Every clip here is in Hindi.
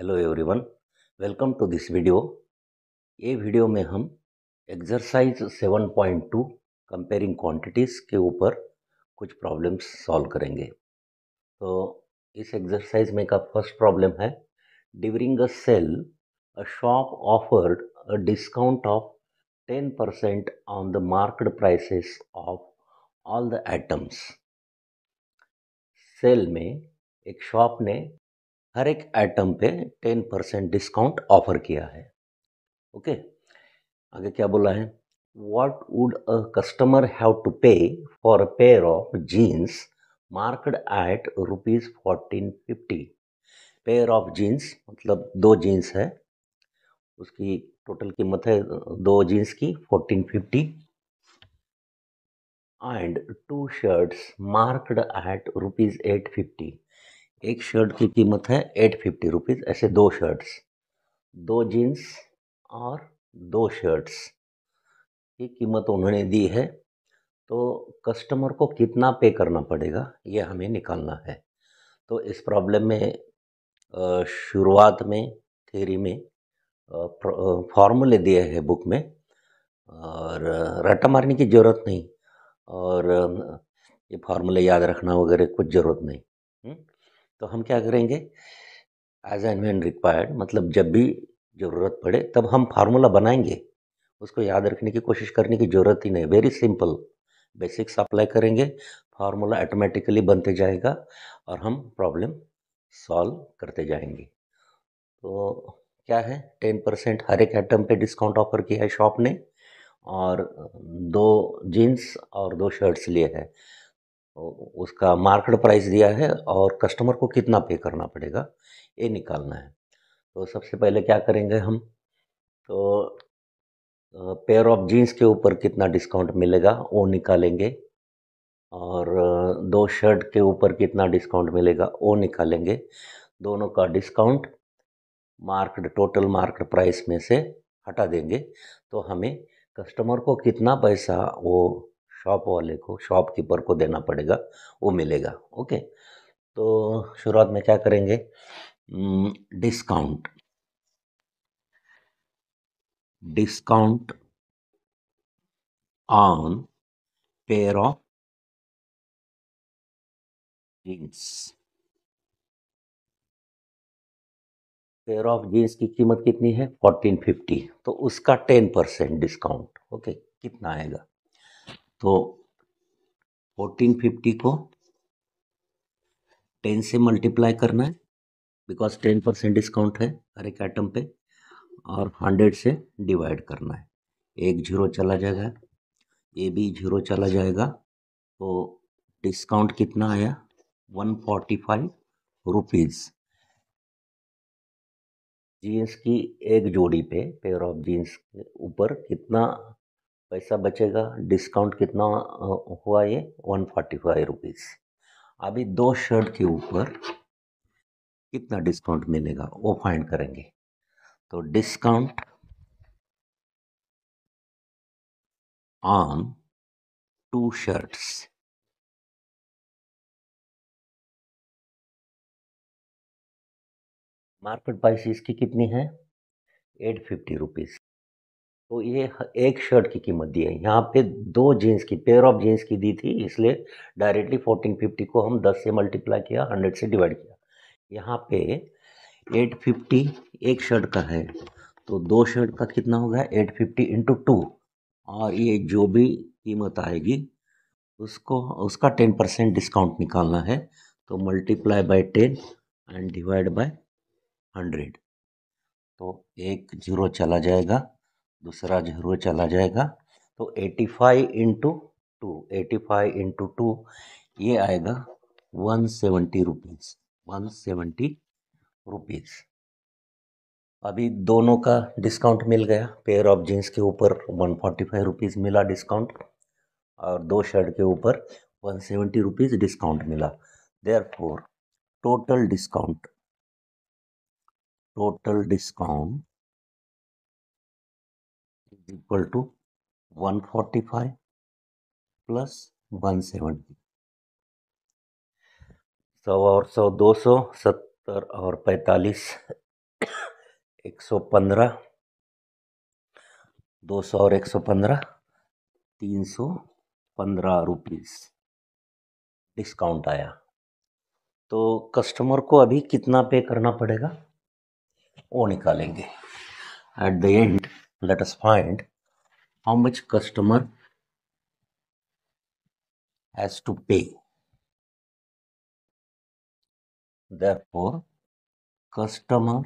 Hello everyone welcome to this video ये वीडियो में हम एक्सरसाइज 7.2 कंपेयरिंग क्वांटिटीज़ के ऊपर कुछ प्रॉब्लम्स सॉल्व करेंगे तो इस एक्सरसाइज में का फर्स्ट प्रॉब्लम है during a sale a shop offered a discount of 10 percent on the market prices of all the items sale में एक शॉप ने हर एक आइटम पे टेन परसेंट डिस्काउंट ऑफर किया है ओके आगे क्या बोला है what would a customer have to pay for a pair of jeans marked at rupees fourteen fifty pair of jeans मतलब दो जीन्स है उसकी टोटल कीमत है दो जीन्स की fourteen fifty and two shirts marked at rupees eight fifty एक शर्ट की कीमत है एट फिफ्टी रुपीज़ ऐसे दो शर्ट्स दो जीन्स और दो शर्ट्स की कीमत उन्होंने दी है तो कस्टमर को कितना पे करना पड़ेगा ये हमें निकालना है तो इस प्रॉब्लम में शुरुआत में थेरी में फॉर्मूले दिए हैं बुक में और रट्टा मारने की ज़रूरत नहीं और ये फार्मूले याद रखना वगैरह कुछ ज़रूरत नहीं हुँ? हम्म। तो हम क्या करेंगे एज एंड वैन रिक्वायर्ड मतलब जब भी ज़रूरत पड़े तब हम फार्मूला बनाएंगे उसको याद रखने की कोशिश करने की ज़रूरत ही नहीं वेरी सिंपल बेसिक्स अप्लाई करेंगे फार्मूला ऑटोमेटिकली बनते जाएगा और हम प्रॉब्लम सॉल्व करते जाएंगे तो क्या है टेन परसेंट हर एक आइटम पे डिस्काउंट ऑफर किया है शॉप ने और दो जीन्स और दो शर्ट्स लिए हैं तो उसका मार्केट प्राइस दिया है और कस्टमर को कितना पे करना पड़ेगा ये निकालना है तो सबसे पहले क्या करेंगे हम तो पेयर ऑफ जीन्स के ऊपर कितना डिस्काउंट मिलेगा वो निकालेंगे और दो शर्ट के ऊपर कितना डिस्काउंट मिलेगा वो निकालेंगे दोनों का discount market total market price में से हटा देंगे तो हमें कस्टमर को कितना पैसा वो शॉप वाले को शॉपकीपर को देना पड़ेगा वो मिलेगा ओके तो शुरुआत में क्या करेंगे discount discount on pair of jeans pair of jeans की कीमत कितनी है फोर्टीन फिफ्टी तो उसका टेन परसेंट डिस्काउंट ओके कितना आएगा तो फोर्टीन फिफ्टी को टेन से मल्टीप्लाई करना है बिकॉज टेन परसेंट डिस्काउंट है हर एक आइटम पे और हंड्रेड से डिवाइड करना है एक जीरो चला जाएगा ये भी जीरो चला जाएगा तो डिस्काउंट कितना आया one forty five rupees jeans की एक जोड़ी पे पेयर ऑफ जीन्स के ऊपर कितना पैसा बचेगा डिस्काउंट कितना हुआ ये वन फोर्टी फाइव रुपीज़ अभी दो शर्ट के ऊपर कितना डिस्काउंट मिलेगा वो फाइंड करेंगे तो discount on two shirts market price इसकी कितनी है एट फिफ्टी रुपीज़ तो ये एक शर्ट की कीमत दी है यहाँ पे दो जीन्स की पेयर ऑफ जीन्स की दी थी इसलिए डायरेक्टली फोर्टीन फिफ्टी को हम दस से मल्टीप्लाई किया हंड्रेड से डिवाइड किया यहाँ पे एट फिफ्टी एक शर्ट का है तो दो शर्ट का कितना होगा एट फिफ्टी इंटू टू और ये जो भी कीमत आएगी उसको उसका टेन परसेंट डिस्काउंट निकालना है तो multiply by ten and divide by hundred तो एक जीरो चला जाएगा दूसरा जीरो चला जाएगा तो eighty five into two eighty five into two ये आएगा one seventy rupees one seventy rupees अभी दोनों का डिस्काउंट मिल गया पेयर ऑफ जीन्स के ऊपर वन फोर्टी फाइव रुपीज़ मिला डिस्काउंट और दो शर्ट के ऊपर वन सेवेंटी रुपीज़ डिस्काउंट मिला therefore total discount total discount equal to 145 plus 170 सौ और सौ दो सौ सत्तर और पैंतालीस एक सौ पंद्रह दो सौ और एक सौ पंद्रह तीन सौ पंद्रह रुपीज़ डिस्काउंट आया तो कस्टमर को अभी कितना पे करना पड़ेगा वो निकालेंगे at the end let us find how much customer has to pay therefore customer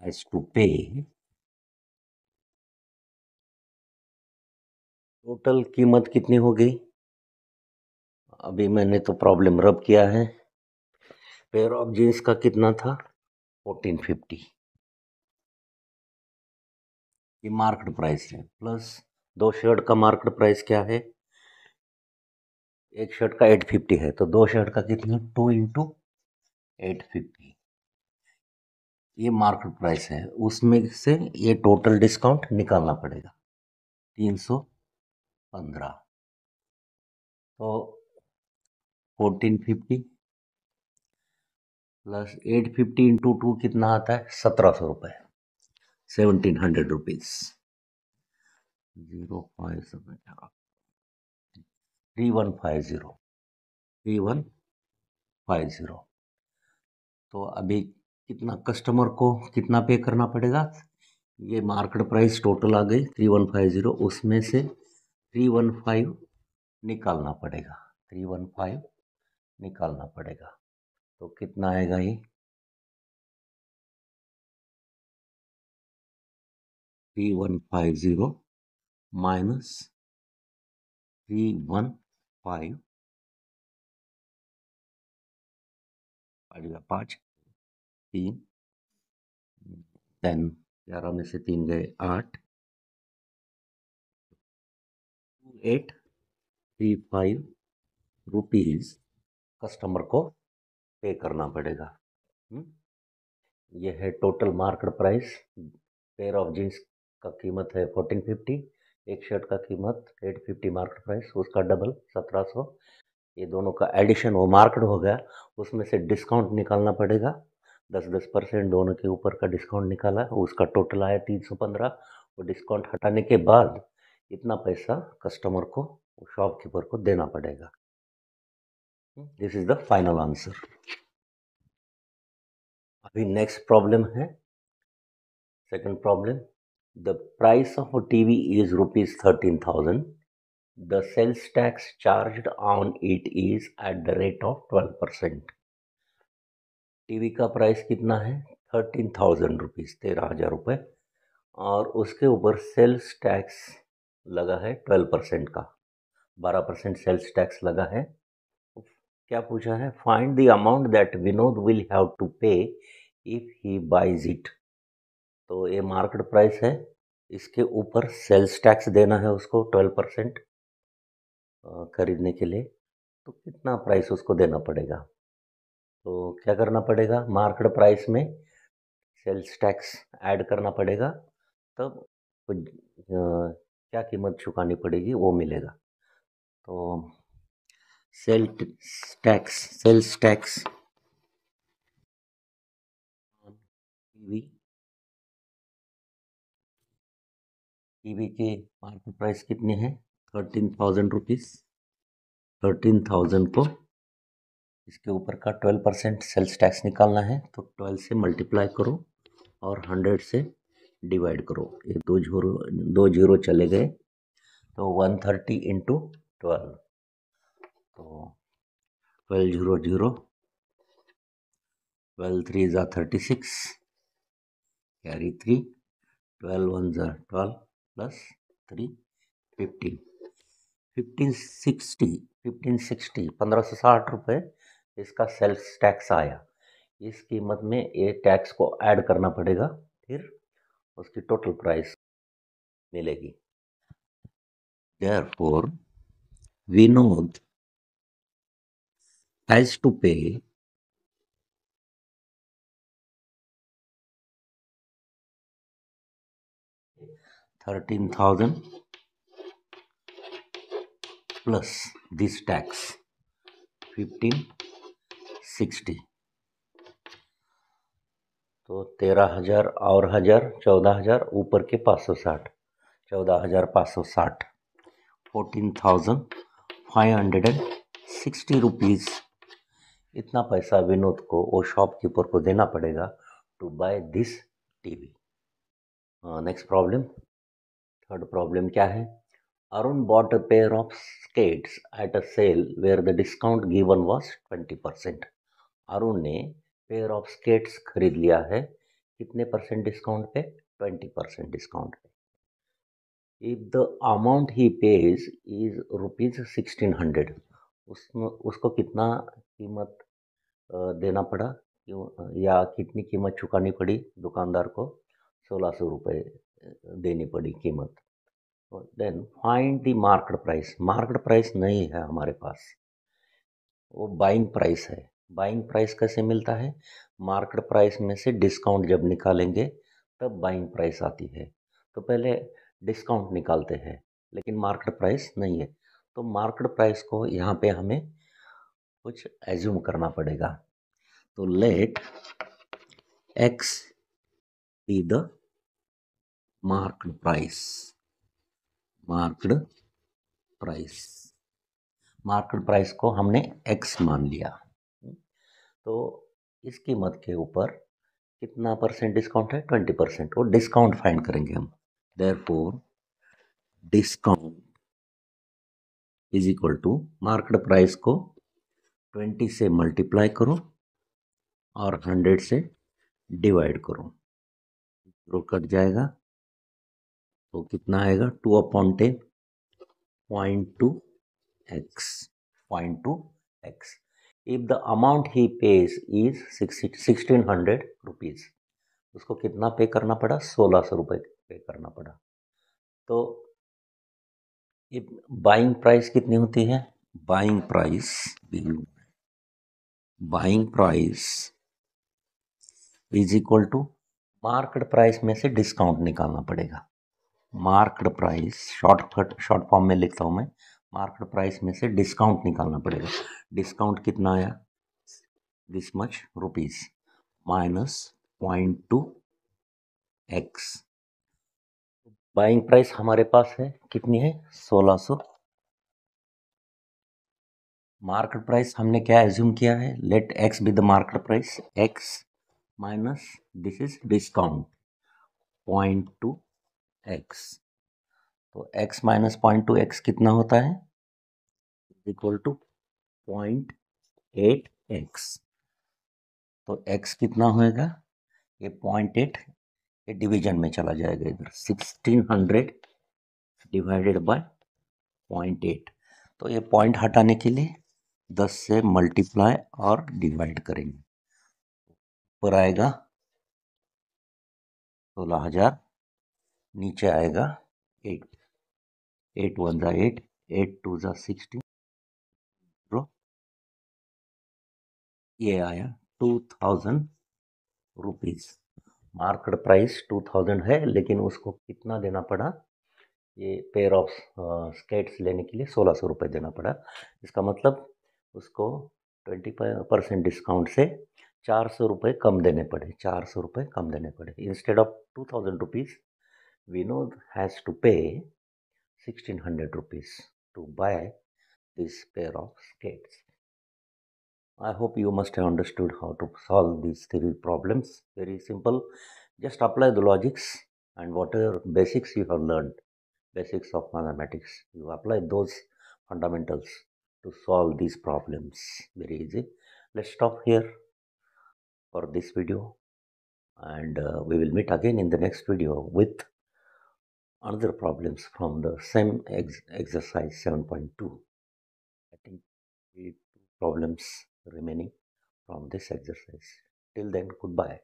has to pay total कीमत कितनी हो गई अभी मैंने तो प्रॉब्लम रब किया है पेयर ऑफ जींस का कितना था फोर्टीन फिफ्टी ये मार्केट प्राइस है प्लस दो शर्ट का मार्केट प्राइस क्या है एक शर्ट का एट फिफ्टी है तो दो शर्ट का कितना टू इंटू एट फिफ्टी ये मार्केट प्राइस है उसमें से ये टोटल डिस्काउंट निकालना पड़ेगा तीन सौ पंद्रह तो fourteen fifty plus eight fifty into two कितना आता है सत्रह सौ रुपये seventeen hundred rupees zero five seven three one five zero three one five zero तो अभी कितना कस्टमर को कितना पे करना पड़ेगा ये मार्केट प्राइस टोटल आ गई थ्री वन फाइव ज़ीरो उसमें से थ्री वन फाइव निकालना पड़ेगा थ्री वन फाइव निकालना पड़ेगा तो कितना आएगा ये three one five zero minus three one five पाँच पाँच तीन टेन ग्यारह में से तीन गए आठ two eight three five rupees customer को पे करना पड़ेगा यह है total market price pair of jeans का कीमत है फोर्टीन फिफ्टी एक शर्ट का कीमत एट फिफ्टी मार्केट प्राइस उसका डबल सत्रह सौ ये दोनों का एडिशन वो मार्केट हो गया उसमें से डिस्काउंट निकालना पड़ेगा दस दस परसेंट दोनों के ऊपर का डिस्काउंट निकाला उसका टोटल आया तीन सौ पंद्रह वो डिस्काउंट हटाने के बाद इतना पैसा कस्टमर को शॉपकीपर को देना पड़ेगा this is the final answer अभी नेक्स्ट प्रॉब्लम है second problem the price of a TV is rupees thirteen thousand the sales tax charge on it is at the rate of twelve percent TV का प्राइस कितना है थर्टीन थाउजेंड रुपीज़ तेरह हज़ार रुपये और उसके ऊपर सेल्स टैक्स लगा है ट्वेल्व परसेंट का बारह परसेंट सेल्स टैक्स लगा है क्या पूछा है find the amount that Vinod will have to pay if he buys it तो ये मार्केट प्राइस है इसके ऊपर सेल्स टैक्स देना है उसको ट्वेल्व परसेंट खरीदने के लिए तो कितना प्राइस उसको देना पड़ेगा तो क्या करना पड़ेगा मार्केट प्राइस में सेल्स टैक्स ऐड करना पड़ेगा तब तो क्या कीमत चुकानी पड़ेगी वो मिलेगा तो sale tax sales tax TV TV के मार्केट प्राइस कितने हैं thirteen thousand rupees thirteen thousand को इसके ऊपर का ट्वेल्व परसेंट सेल्स टैक्स निकालना है तो ट्वेल्व से मल्टीप्लाई करो और हंड्रेड से डिवाइड करो ये दो जीरो दो जीरो चले गए तो वन थर्टी इंटू ट्वेल्व तो twelve zero zero twelve three ज़ा thirty six carry three twelve one ज़ा twelve plus three fifteen fifteen sixty fifteen sixty पंद्रह सौ साठ रुपये इसका सेल्स टैक्स आया इस कीमत में ये टैक्स को ऐड करना पड़ेगा फिर उसकी टोटल प्राइस मिलेगी therefore Vinod has to pay thirteen thousand plus this tax fifteen sixty तो तेरह हज़ार और हज़ार चौदह हज़ार ऊपर के पाँच सौ साठ चौदह हज़ार पाँच सौ साठ fourteen thousand five hundred and sixty rupees इतना पैसा विनोद को वो शॉपकीपर को देना पड़ेगा to buy this TV next problem third problem क्या है Arun bought a pair of skates at a sale where the discount given was twenty percent Arun ने पेयर ऑफ स्केट्स खरीद लिया है कितने परसेंट डिस्काउंट पे ट्वेंटी परसेंट डिस्काउंट पे if the amount he pays is rupees sixteen hundred उसमें उसको कितना कीमत देना पड़ा या कितनी कीमत चुकानी पड़ी दुकानदार को सोलह सौ रुपये देनी पड़ी कीमत then find the market price market price नहीं है हमारे पास वो बाइंग प्राइस है बाइंग प्राइस कैसे मिलता है मार्केट प्राइस में से डिस्काउंट जब निकालेंगे तब बाइंग प्राइस आती है तो पहले डिस्काउंट निकालते हैं लेकिन मार्केट प्राइस नहीं है तो मार्केट प्राइस को यहाँ पे हमें कुछ एज्यूम करना पड़ेगा तो let x be the marked price marked price market price को हमने एक्स मान लिया तो इस कीमत के ऊपर कितना परसेंट डिस्काउंट है ट्वेंटी परसेंट और डिस्काउंट फाइंड करेंगे हम therefore discount is equal to market price को ट्वेंटी से मल्टीप्लाई करो और हंड्रेड से डिवाइड करो जीरो कट जाएगा तो कितना आएगा two upon ten point two x point two x if the amount he pays is sixteen hundred rupees उसको कितना पे करना पड़ा सोलह सौ रुपये पे करना पड़ा तो बाइंग प्राइस कितनी होती है बाइंग प्राइस बिल्कुल buying price is equal to market price में से डिस्काउंट निकालना पड़ेगा market price shortcut short form में लिखता हूँ मैं मार्केट प्राइस में से डिस्काउंट निकालना पड़ेगा डिस्काउंट कितना आया this much rupees minus point two x buying price हमारे पास है कितनी है सोलह सौ मार्केट प्राइस हमने क्या एज्यूम किया है let x be the market price x minus this is discount point two x तो x minus point two x कितना होता है equal to point eight x तो एक्स कितना होएगा ये पॉइंट एट ये डिवीजन में चला जाएगा इधर sixteen hundred divided by point eight तो ये पॉइंट हटाने के लिए दस से मल्टीप्लाई और डिवाइड करेंगे ऊपर आएगा सोलह हज़ार नीचे आएगा एट एट वन ज़ा एट एट टू ज़ा सिक्सटीन ये आया two thousand rupees market price two thousand है लेकिन उसको कितना देना पड़ा ये पेयर ऑफ स्केट्स लेने के लिए सोलह सौ रुपये देना पड़ा इसका मतलब उसको ट्वेंटी परसेंट डिस्काउंट से चार सौ रुपये कम देने पड़े चार सौ रुपये कम देने पड़े instead of two thousand rupees Vinod has to pay sixteen hundred rupees to buy this pair of skates I hope you must have understood how to solve this three problems very simple just apply the logics and whatever basics you have learn basics of mathematics you apply those fundamentals to solve these problems very easy let's stop here for this video and uh, we will meet again in the next video with another problems from the same ex exercise 7.2 i think two problems remaining from this exercise till then goodbye